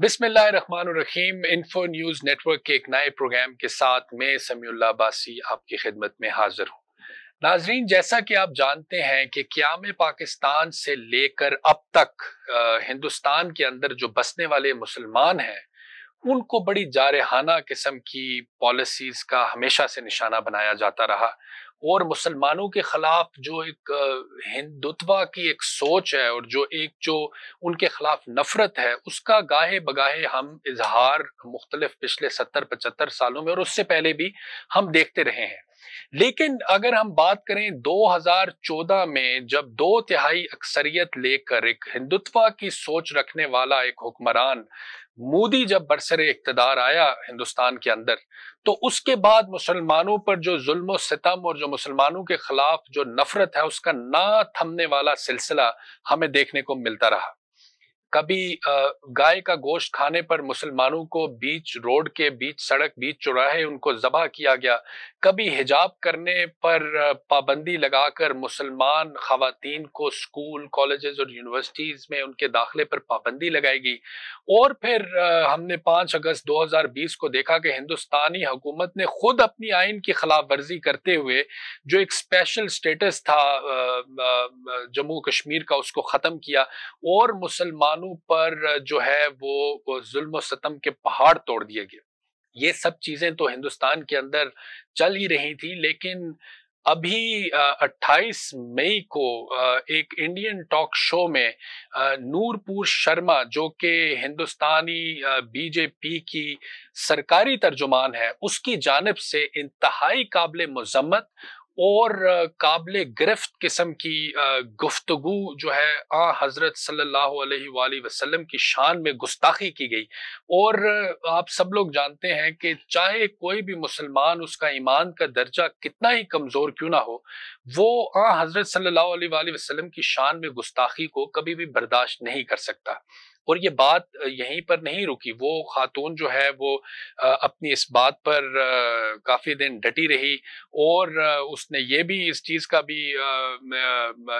बिस्मिल्लाहिर्रहमानिर्रहीम info news network के एक नए प्रोग्राम के साथ मैं समीउल्ला बासी आपकी खिदमत में हाजिर हूँ नाजरीन जैसा कि आप जानते हैं कि क्याम पाकिस्तान से लेकर अब तक हिंदुस्तान के अंदर जो बसने वाले मुसलमान हैं उनको बड़ी जारहाना किस्म की पॉलिसीज़ का हमेशा से निशाना बनाया जाता रहा और मुसलमानों के खिलाफ जो एक हिंदुत्वा की एक सोच है और जो एक जो उनके खिलाफ नफरत है उसका गाहे बगाहे हम इजहार मुख्तलिफ पिछले सत्तर पचहत्तर सालों में और उससे पहले भी हम देखते रहे हैं लेकिन अगर हम बात करें 2014 में जब दो तिहाई अक्सरियत लेकर एक हिंदुत्वा की सोच रखने वाला एक हुक्मरान मोदी जब बरसर इकतदार आया हिंदुस्तान के अंदर तो उसके बाद मुसलमानों पर जो जुल्म सितम और जो मुसलमानों के खिलाफ जो नफरत है उसका ना थमने वाला सिलसिला हमें देखने को मिलता रहा कभी गाय का गोश्त खाने पर मुसलमानों को बीच रोड के बीच सड़क बीच चौराहे उनको जबह किया गया कभी हिजाब करने पर पाबंदी लगाकर मुसलमान खातन को स्कूल कॉलेजेस और यूनिवर्सिटीज़ में उनके दाखिले पर पाबंदी लगाई गई और फिर हमने 5 अगस्त 2020 को देखा कि हिंदुस्तानी हुकूमत ने खुद अपनी आइन की खिलाफ वर्जी करते हुए जो एक स्पेशल स्टेटस था जम्मू कश्मीर का उसको ख़त्म किया और मुसलमान मुसलमानों पर जो है वो जुल्म सतम के पहाड़ तोड़ दिए गए ये सब चीज़ें तो हिंदुस्तान के अंदर चल ही रही थी लेकिन अभी 28 मई को एक इंडियन टॉक शो में नूरपुर शर्मा जो कि हिंदुस्तानी बीजेपी की सरकारी तर्जुमान है उसकी जानब से इंतहाई काबिल मजम्मत और काबिल गिरफ्त किस्म की गुफ्तगु जो है आ हज़रत सल्ला अलैहि की शान में गुस्ताखी की गई और आप सब लोग जानते हैं कि चाहे कोई भी मुसलमान उसका ईमान का दर्जा कितना ही कमज़ोर क्यों ना हो वो आ हज़रत सल्ला वसम की शान में गुस्ताखी को कभी भी बर्दाश्त नहीं कर सकता और ये बात यहीं पर नहीं रुकी वो खातून जो है वो अपनी इस बात पर काफ़ी दिन डटी रही और उसने ये भी इस चीज़ का भी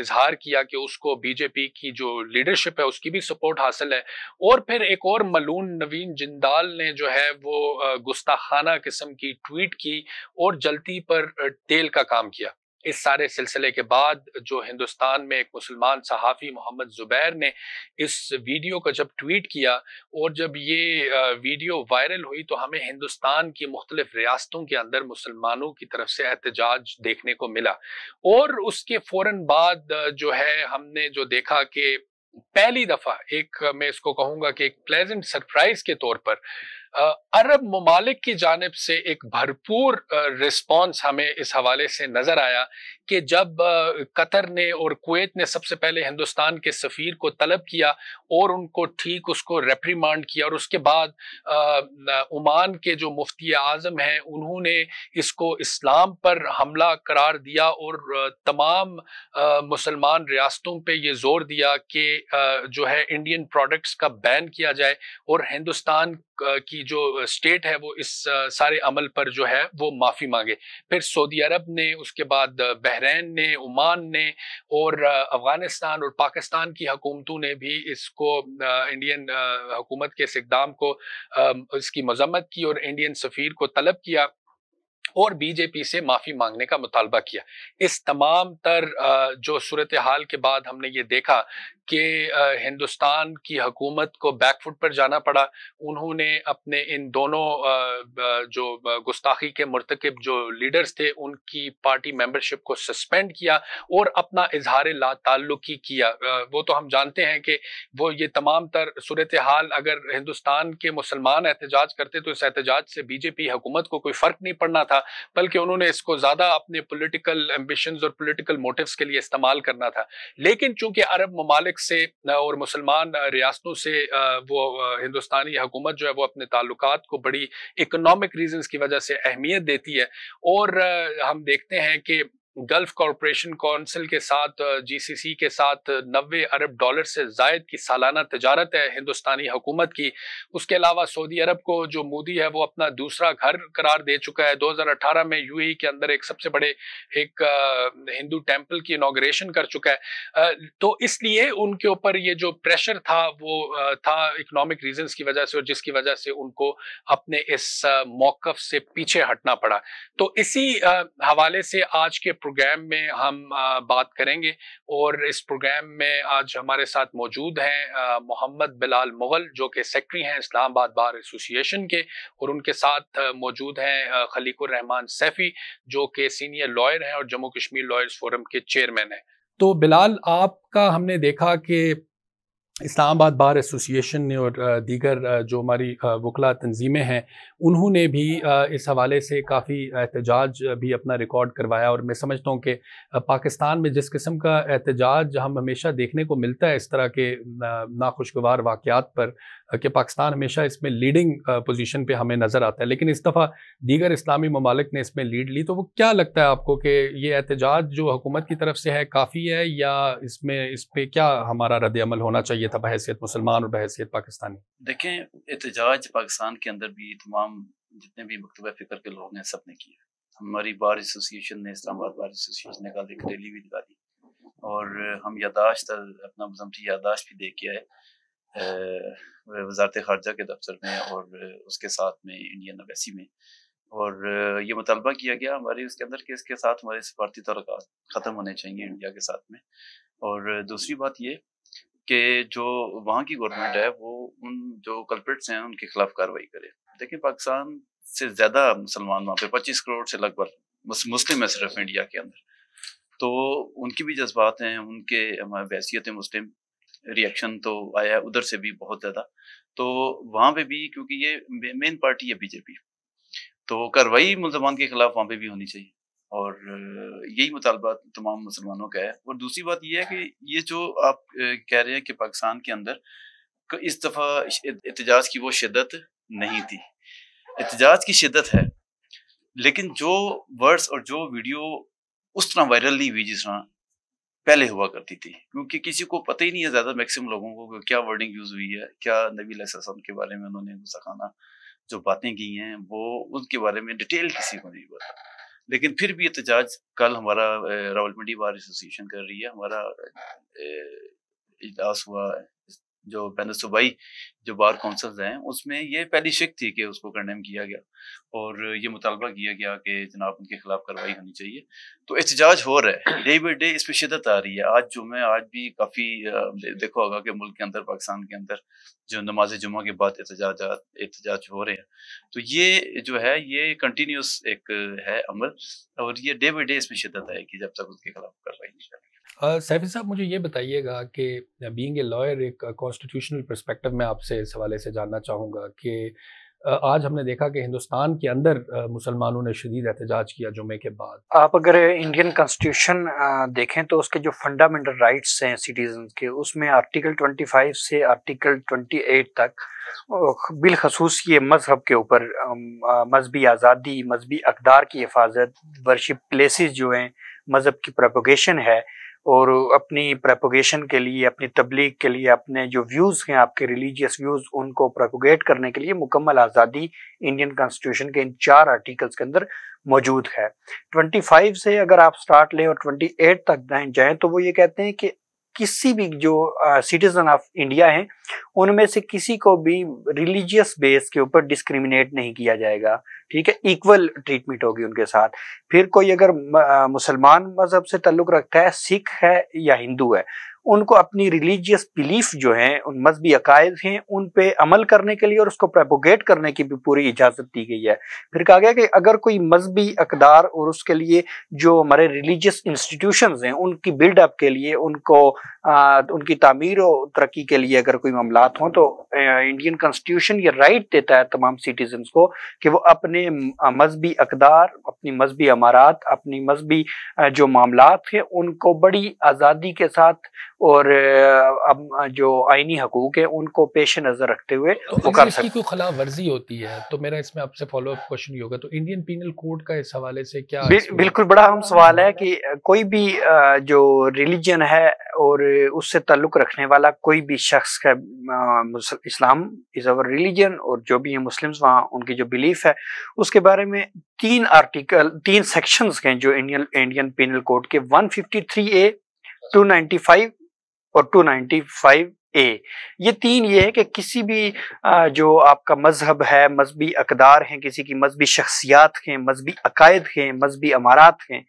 इजहार किया कि उसको बीजेपी की जो लीडरशिप है उसकी भी सपोर्ट हासिल है और फिर एक और मलून नवीन जिंदाल ने जो है वो गुस्ताखाना किस्म की ट्वीट की और जलती पर तेल का काम किया इस सारे सिलसिले के बाद जो हिंदुस्तान में एक मुसलमान सहाफ़ी मोहम्मद ज़ुबैर ने इस वीडियो को जब ट्वीट किया और जब ये वीडियो वायरल हुई तो हमें हिंदुस्तान की मुख्तलिफ रियासतों के अंदर मुसलमानों की तरफ से एहतजाज देखने को मिला और उसके फ़ौर बाद जो है हमने जो देखा कि पहली दफ़ा एक मैं इसको कहूँगा कि एक प्लेजेंट सरप्राइज़ के तौर पर अरब ममालिक की जानब से एक भरपूर रिस्पॉन्स हमें इस हवाले से नजर आया कि जब कतर ने और कुवैत ने सबसे पहले हिंदुस्तान के सफ़ीर को तलब किया और उनको ठीक उसको रेप्रीमांड किया और उसके बाद ओमान के जो मुफ्ती आज़म हैं उन्होंने इसको इस्लाम पर हमला करार दिया और तमाम मुसलमान रियासतों पे ये ज़ोर दिया कि जो है इंडियन प्रोडक्ट्स का बैन किया जाए और हिंदुस्तान की जो स्टेट है वो इस सारे अमल पर जो है वो माफ़ी मांगे फिर सऊदी अरब ने उसके बाद बहरीन बहरीन ने ओमान ने और अफ़गानिस्तान uh, और पाकिस्तान की हकूमतों ने भी इसको इंडियन uh, हकूमत uh, के इस इकदाम को um, इसकी मजम्मत की और इंडियन सफ़ीर को तलब किया और बीजेपी से माफ़ी मांगने का मुतालबा किया इस तमाम तर जो सूरत हाल के बाद हमने ये देखा कि हिंदुस्तान की हकूमत को बैकफुट पर जाना पड़ा उन्होंने अपने इन दोनों जो गुस्ताखी के मरतकब जो लीडर्स थे उनकी पार्टी मेंबरशिप को सस्पेंड किया और अपना इजहार ला ताल्लुकी किया वो तो हम जानते हैं कि वो ये तमाम तर सूरत हाल अगर हिंदुस्तान के मुसलमान एहतजाज करते तो इस एहतजाज से बीजेपी हुकूमत को कोई फ़र्क नहीं पड़ना था बल्कि उन्होंने इसको ज़्यादा अपने पोलिटिकल एम्बिशन और पोलिटिकल मोटिवस के लिए इस्तेमाल करना था लेकिन चूंकि अरब ममालिक से और मुसलमान रियासतों से वो हिंदुस्तानी हुकूमत जो है वो अपने ताल्लुक को बड़ी इकनॉमिक रीजन की वजह से अहमियत देती है और हम देखते हैं कि गल्फ कॉरपोरेशन कौंसिल के साथ जीसीसी के साथ नबे अरब डॉलर से जायद की सालाना तजारत है हिंदुस्तानी हुकूमत की उसके अलावा सऊदी अरब को जो मोदी है वो अपना दूसरा घर करार दे चुका है 2018 में ए के अंदर एक सबसे बड़े एक हिंदू टेम्पल की इनाग्रेशन कर चुका है तो इसलिए उनके ऊपर ये जो प्रेशर था वो था इकनॉमिक रीजन की वजह से और जिसकी वजह से उनको अपने इस मौक़ से पीछे हटना पड़ा तो इसी हवाले से आज के प्रोग्राम में हम बात करेंगे और इस प्रोग्राम में आज हमारे साथ मौजूद हैं मोहम्मद बिलाल मुगल जो कि सेक्रेटरी हैं इस्लामाबाद बार एसोसिएशन के और उनके साथ मौजूद हैं रहमान सैफ़ी जो कि सीनियर लॉयर हैं और जम्मू कश्मीर लॉयर्स फोरम के चेयरमैन हैं तो बिलाल आपका हमने देखा कि इस्लामाबाद बार एसोसिएशन ने और दीगर जो हमारी वकला तंजीमें हैं उन्होंने भी इस हवाले से काफ़ी एहतजाज भी अपना रिकॉर्ड करवाया और मैं समझता हूँ कि पाकिस्तान में जिस किस्म का एहतजाज हम हमेशा देखने को मिलता है इस तरह के नाखुशगवार वाक़ात पर कि पाकिस्तान हमेशा इसमें लीडिंग पोजीशन पे हमें नज़र आता है लेकिन इस दफ़ा दीगर इस्लामी ममालिक ने इसमें लीड ली तो वो क्या लगता है आपको कि ये एहतजाज जो हुकूमत की तरफ से है काफ़ी है या इसमें इस पर क्या हमारा रद्द होना चाहिए था बहसीत मुसलमान और बहसीत पाकिस्तानी देखें एहतजाज पाकिस्तान के अंदर भी तमाम जितने भी मकतब फ़िक्र के लोग हैं सब ने किया हमारी बार एसोसिएशन ने इस्लामाबाद बार एसोसिएशन ने कल एक रैली भी निकाली और हम यादाश्त अपना मजमती यादाश्त भी दे के आए वजारत खारजा के दफ्तर में और उसके साथ में इंडियन अम्बेसी में और ये मुतालबा किया गया हमारे उसके अंदर कि इसके साथ हमारे सफारती तलक ख़त्म होने चाहिए इंडिया के साथ में और दूसरी बात ये कि जो वहाँ की गवर्नमेंट है वो उन जो कल्प्रेट्स हैं उनके खिलाफ कार्रवाई करे देखिए पाकिस्तान से ज़्यादा मुसलमान वहाँ पे पच्चीस करोड़ से लगभग मुस्लिम है सिर्फ इंडिया के अंदर तो उनकी भी जज्बात हैं उनके बैसीत मुस्लिम रिएक्शन तो आया उधर से भी बहुत ज़्यादा तो वहाँ पे भी क्योंकि ये मेन पार्टी है बीजेपी तो कार्रवाई मुसलमान के खिलाफ वहाँ पे भी होनी चाहिए और यही मुतालबा तमाम मुसलमानों का है और दूसरी बात यह है कि ये जो आप कह रहे हैं कि पाकिस्तान के अंदर इस दफ़ा एहतजाज की वो शिदत नहीं थी एहतजाज की शिदत है लेकिन जो वर्ड्स और जो वीडियो उस तरह वायरल नहीं हुई जिस तरह पहले हुआ करती थी क्योंकि किसी को पता ही नहीं है ज़्यादा मैक्सिमम लोगों को क्या वर्डिंग यूज़ हुई है क्या नबी अलैहिस्सलाम के बारे में उन्होंने सखाना खाना जो बातें की हैं वो उनके बारे में डिटेल किसी को नहीं पता लेकिन फिर भी एहतजाज कल हमारा रावलपिंडी बार एसोसिएशन कर रही है हमारा इजलास हुआ जो पहले सूबाई जो बार काउंसिल्स हैं उसमें ये पहली शिक थी कि उसको कंडेम किया गया और ये मुतालबा किया गया कि जनाब उनके खिलाफ कार्रवाई होनी चाहिए तो एहतजाज हो रहा है डे बाई डे इस पर शिदत आ रही है आज जुमे आज भी काफ़ी देखो होगा कि मुल्क के अंदर पाकिस्तान के अंदर जो नमाज जुम्मे के बाद एहतजाज हो रहे हैं तो ये जो है ये कंटिन्यूस एक है अमल और ये डे बाई डे इस पर शिदत आएगी जब तक उसके खिलाफ कार्रवाई नहीं चाहिए सैफी साहब मुझे ये बताइएगा कि बीइंग ए लॉयर एक कॉन्स्टिट्यूशनल परस्पेक्टिव में आपसे इस हवाले से जानना चाहूँगा कि आज हमने देखा कि हिंदुस्तान के अंदर मुसलमानों ने शदीद एहतजाज किया जुमे के बाद आप अगर इंडियन कॉन्स्टिट्यूशन देखें तो उसके जो फंडामेंटल राइट्स हैं सिटीजन के उसमें आर्टिकल 25 से आर्टिकल 28 तक बिलखसूस ये मज़हब के ऊपर मजहबी आज़ादी मजहबी अकदार की हिफाजत वर्शिप प्लेसेस जो हैं मज़हब की प्रपोगेशन है और अपनी प्रपोगेशन के लिए अपनी तबलीग के लिए अपने जो व्यूज़ हैं आपके रिलीजियस व्यूज़ उनको प्रपोगेट करने के लिए मुकम्मल आज़ादी इंडियन कॉन्स्टिट्यूशन के इन चार आर्टिकल्स के अंदर मौजूद है 25 से अगर आप स्टार्ट लें और 28 तक जाएं तो वो ये कहते हैं कि किसी भी जो सिटीजन ऑफ इंडिया हैं उनमें से किसी को भी रिलीजियस बेस के ऊपर डिस्क्रिमिनेट नहीं किया जाएगा ठीक है इक्वल ट्रीटमेंट होगी उनके साथ फिर कोई अगर मुसलमान मजहब से ताल्लुक़ रखता है सिख है या हिंदू है उनको अपनी रिलीजियस बिलीफ जो है उन मजहबी अकायद हैं उन पे अमल करने के लिए और उसको प्रेपोगेट करने की भी पूरी इजाज़त दी गई है फिर कहा गया कि अगर कोई मजहबी अकदार और उसके लिए जो हमारे रिलीजियस इंस्टीट्यूशन हैं उनकी बिल्डअप के लिए उनको आ, उनकी तमीर और तरक्की के लिए अगर कोई मामला हों तो इंडियन कॉन्स्टिट्यूशन ये राइट देता है तमाम सिटीजन को कि वो अपने अपने मजहबी अकदार अपनी मजहबी अमारात अपनी मजहबी जो मामला थे उनको बड़ी आज़ादी के साथ और अब जो आइनी हकूक है उनको पेश नज़र रखते हुए तो कर सकते कोई खिलाफ वर्जी होती है तो मेरा इसमें आपसे फॉलोअप क्वेश्चन होगा तो इंडियन पीनल कोड का इस हवाले से क्या बिल, बिल्कुल बड़ा अहम सवाल है कि कोई भी जो रिलीजन है और उससे ताल्लुक़ रखने वाला कोई भी शख्स का इस्लाम इज़ अवर रिलीजन और जो भी हैं मुस्लिम्स वहाँ उनकी जो बिलीफ है उसके बारे में तीन आर्टिकल तीन सेक्शंस हैं जो इंडियन इंडियन पिनल कोड के 153 ए 295 और 295 ए ये तीन ये है कि किसी भी जो आपका मजहब है मजहबी अकदार हैं किसी की मजहबी शख्सियात हैं मजहबी अकायद हैं मजहबी अमारात हैं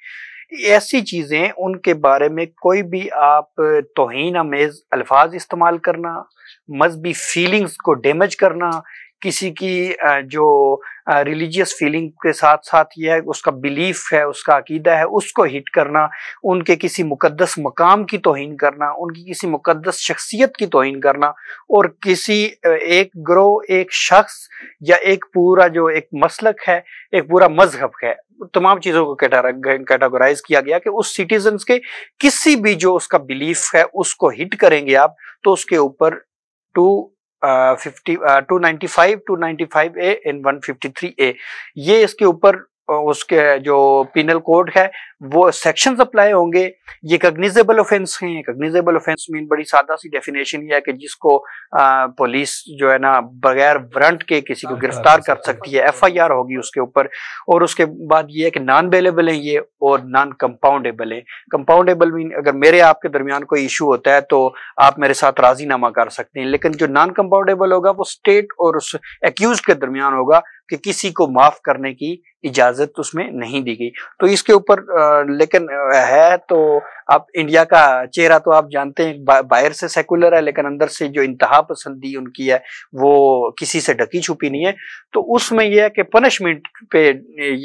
ऐसी चीज़ें उनके बारे में कोई भी आप तोहन आमेज़ अल्फाज इस्तेमाल करना मजहबी फीलिंग्स को डैमेज करना किसी की जो रिलीजियस फीलिंग के साथ साथ यह है उसका बिलीफ है उसका अकीदा है उसको हिट करना उनके किसी मुकद्दस मकाम की तोहन करना उनकी किसी मुकद्दस शख्सियत की तोहन करना और किसी एक ग्रोह एक शख्स या एक पूरा जो एक मसलक है एक पूरा मजहब है तमाम चीज़ों को कैटागोराइज किया गया कि उस सिटीजन के किसी भी जो उसका बिलीफ है उसको हिट करेंगे आप तो उसके ऊपर two fifty two ninety five two ninety five A and one fifty three A ये इसके ऊपर उसके जो पिनल कोड है वो सेक्शंस अप्लाई होंगे ये कग्निजेबल ऑफेंस हैं कग्निजेबल ऑफेंस मीन बड़ी सादा सी डेफिनेशन ये है कि जिसको पुलिस जो है ना बगैर वारंट के किसी को हाँ, गिरफ्तार हाँ, कर हाँ, सकती है एफआईआर होगी उसके ऊपर और उसके बाद ये है कि नॉन अवेलेबल है ये और नॉन कंपाउंडेबल है कंपाउंडेबल मीन अगर मेरे आपके दरमियान कोई इशू होता है तो आप मेरे साथ राजीनामा कर सकते हैं लेकिन जो नॉन कंपाउंडेबल होगा वो स्टेट और उस एक्यूज के दरमियान होगा कि किसी को माफ करने की इजाजत उसमें नहीं दी गई तो इसके ऊपर लेकिन है तो आप इंडिया का चेहरा तो आप जानते हैं बा, बाहर से सेकुलर है लेकिन अंदर से जो इंतहा पसंदी उनकी है वो किसी से ढकी छुपी नहीं है तो उसमें यह है कि पनिशमेंट पे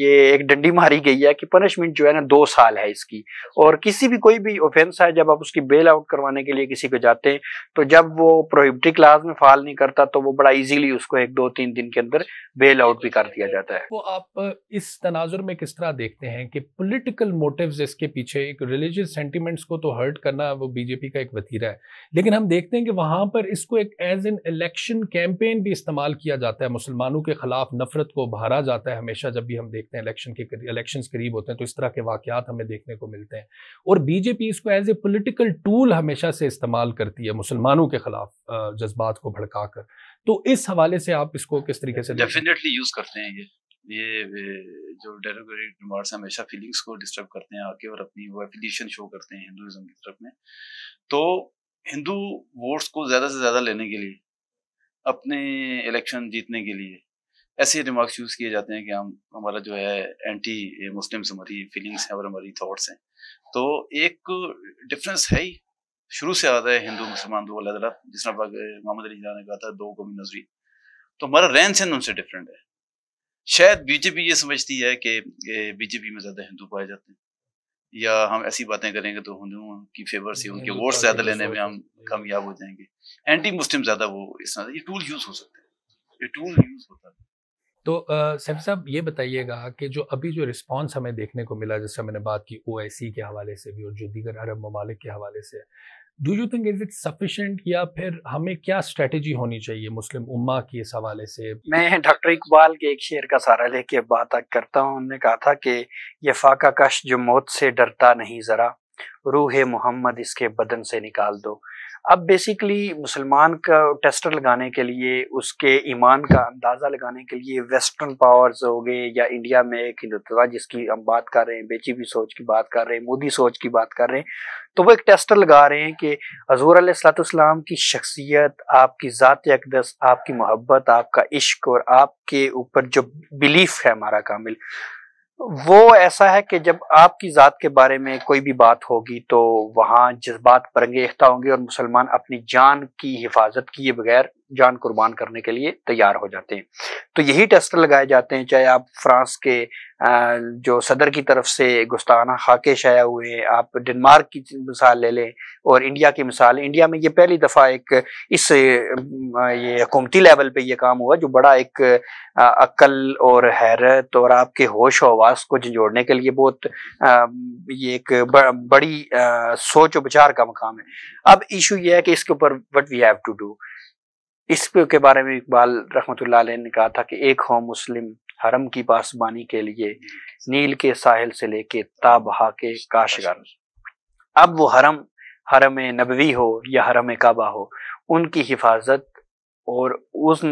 ये एक डंडी मारी गई है कि पनिशमेंट जो है ना दो साल है इसकी और किसी भी कोई भी ऑफेंस है जब आप उसकी बेल आउट करवाने के लिए किसी को जाते हैं तो जब वो प्रोहिबिटी क्लास में फाल नहीं करता तो वो बड़ा ईजिली उसको एक दो तीन दिन के अंदर बेल आउट आउट भी कर दिया जाता है वो आप इस तनाजुर में किस तरह देखते हैं कि पॉलिटिकल मोटिव्स इसके पीछे एक रिलीजियस सेंटीमेंट्स को तो हर्ट करना वो बीजेपी का एक वतीरा है लेकिन हम देखते हैं कि वहाँ पर इसको एक एज एन इलेक्शन कैंपेन भी इस्तेमाल किया जाता है मुसलमानों के खिलाफ नफरत को भारा जाता है हमेशा जब भी हम देखते हैं इलेक्शन के इलेक्शन करीब होते हैं तो इस तरह के वाकत हमें देखने को मिलते हैं और बीजेपी इसको एज ए पोलिटिकल टूल हमेशा से इस्तेमाल करती है मुसलमानों के खिलाफ जज्बात को भड़का कर तो इस हवाले से आप इसको किस तरीके से डेफिनेटली यूज करते हैं ये ये जो डेरोगेटिव रिमार्क्स हमेशा फीलिंग्स को डिस्टर्ब करते हैं आके और अपनी वो एफिलिएशन शो करते हैं हिंदुज़म की तरफ में तो हिंदू वोट्स को ज़्यादा से ज़्यादा लेने के लिए अपने इलेक्शन जीतने के लिए ऐसे रिमार्क्स यूज़ किए जाते हैं कि हम हमारा जो है एंटी मुस्लिम्स हमारी फीलिंग्स हैं और हमारी थाट्स हैं तो एक डिफरेंस है ही शुरू से आता है हिंदू मुसलमान दो अलग अलग जिस तरह मोहम्मद अली ने कहा था दो कौमी नजरी तो हमारा रहन सहन उनसे डिफरेंट है शायद बीजेपी ये समझती है कि बीजेपी में ज़्यादा हिंदू पाए जाते हैं या हम ऐसी बातें करेंगे तो हिंदुओं की फेवर से उनके वोट ज्यादा लेने में हम कामयाब हो जाएंगे एंटी मुस्लिम ज्यादा वो इस तरह ये टूल यूज हो सकते हैं ये टूल यूज होता है तो सैफ साहब ये बताइएगा कि जो अभी जो रिस्पांस हमें देखने को मिला जैसे मैंने बात की ओ के हवाले से भी और जो दीगर अरब ममालिक के हवाले से do you think is it sufficient या फिर हमें क्या स्ट्रेटेजी होनी चाहिए मुस्लिम उम्मा की इस हवाले से मैं डॉक्टर इकबाल के एक शेर का सहारा लेके बात करता हूँ उन्होंने कहा था कि ये फाका कश जो मौत से डरता नहीं ज़रा रूह मोहम्मद इसके बदन से निकाल दो अब बेसिकली मुसलमान का टेस्टर लगाने के लिए उसके ईमान का अंदाज़ा लगाने के लिए वेस्टर्न पावर्स हो गए या इंडिया में एक हिंदुत्वा जिसकी हम बात कर रहे हैं बेची भी सोच की बात कर रहे हैं मोदी सोच की बात कर रहे हैं तो वो एक टेस्टर लगा रहे हैं कि हजूर सलाम की शख्सियत आपकी ज़ात अकदस आपकी मोहब्बत आपका इश्क और आपके ऊपर जो बिलीफ है हमारा कामिल वो ऐसा है कि जब आपकी ज़ात के बारे में कोई भी बात होगी तो वहाँ जज्बात बरंग इख्ता होंगे और मुसलमान अपनी जान की हिफाजत किए बगैर जान कुर्बान करने के लिए तैयार हो जाते हैं तो यही टेस्ट लगाए जाते हैं चाहे आप फ्रांस के जो सदर की तरफ से गुस्ताना खाके शाया हुए आप डेनमार्क की मिसाल ले लें और इंडिया की मिसाल इंडिया में ये पहली दफ़ा एक इस ये हकूमती लेवल पे ये काम हुआ जो बड़ा एक अक्ल और हैरत और आपके होश आवास को झंझोड़ने के लिए बहुत ये एक बड़ी सोच और विचार का मकाम है अब इशू यह है कि इसके ऊपर what we have to do इस के बारे में इकबाल रहमत ने कहा था कि एक हो मुस्लिम हरम की पासबानी के लिए नील के साहिल से लेके ताबहा के काशगर अब वो हरम हरम नबवी हो या हरम काबा हो उनकी हिफाजत और उस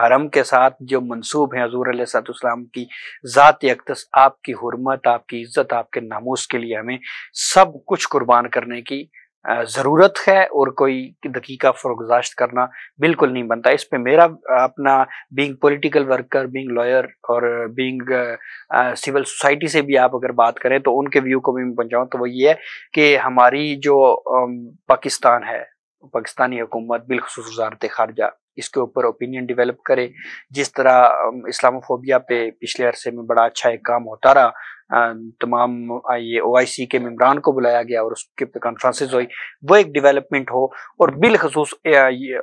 हरम के साथ जो मनसूब है हजूर सलाम की ज़ात अकदस आपकी हरमत आपकी इज़्ज़त आपके नामोज के लिए हमें सब कुछ कुर्बान करने की ज़रूरत है और कोई दकीका फरोगजाश्त करना बिल्कुल नहीं बनता इस पर मेरा अपना being political worker being lawyer और बींग सिविल सोसाइटी से भी आप अगर बात करें तो उनके व्यू को भी मैं पहुँचाऊँ तो वो ये है कि हमारी जो पाकिस्तान है पाकिस्तानी हुकूमत बिलखसूस वजारत खारजा इसके ऊपर ओपिनियन डेवलप करे जिस तरह इस्लामोफोबिया पे पिछले अरसे में बड़ा अच्छा एक काम होता रहा तमाम ये ओ आई सी के मम्बरान को बुलाया गया और उसके पे कॉन्फ्रेंस हुई वो एक डेवलपमेंट हो और बिलखसूस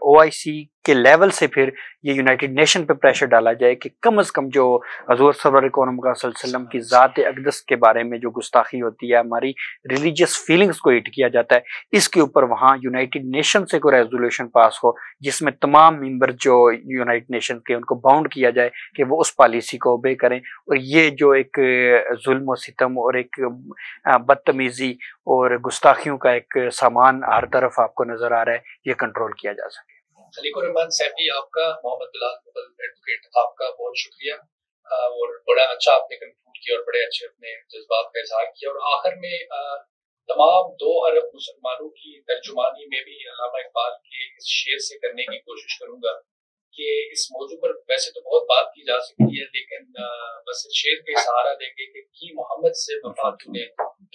ओ आई सी के लेवल से फिर ये यूनाइटेड नेशन पे प्रेशर डाला जाए कि कम अज़ कम जो हजूर सल्लम की ज़ात अकदस के बारे में जो गुस्ताखी होती है हमारी रिलीजियस फीलिंग्स को हिट किया जाता है इसके ऊपर वहाँ यूनाइटेड नेशन से कोई रेजोल्यूशन पास हो जिसमें तमाम मेंबर जो यूनाइटेड नेशन के उनको बाउंड किया जाए कि वो उस पॉलिसी को ओबे करें और ये जो एक जुल्म सितम और एक बदतमीज़ी और गुस्ताखियों का एक सामान हर तरफ आपको नज़र आ रहा है ये कंट्रोल किया जा सके और बड़ा अच्छा आपने कंक्लूड किया और बड़े अच्छे अपने जज्बात का इजहार किया और आखिर में तमाम दो अरब मुसलमानों की तर्जुमानी में भी अलामा इकबाल के इस शेर से करने की कोशिश करूंगा कि इस मौजू पर वैसे तो बहुत बात की जा सकती है लेकिन बस शेर पे सहारा देंगे कि की मोहम्मद से वफात चुने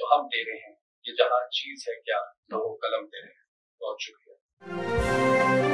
तो हम दे रहे हैं ये जहाँ चीज है क्या तो कलम दे रहे हैं बहुत शुक्रिया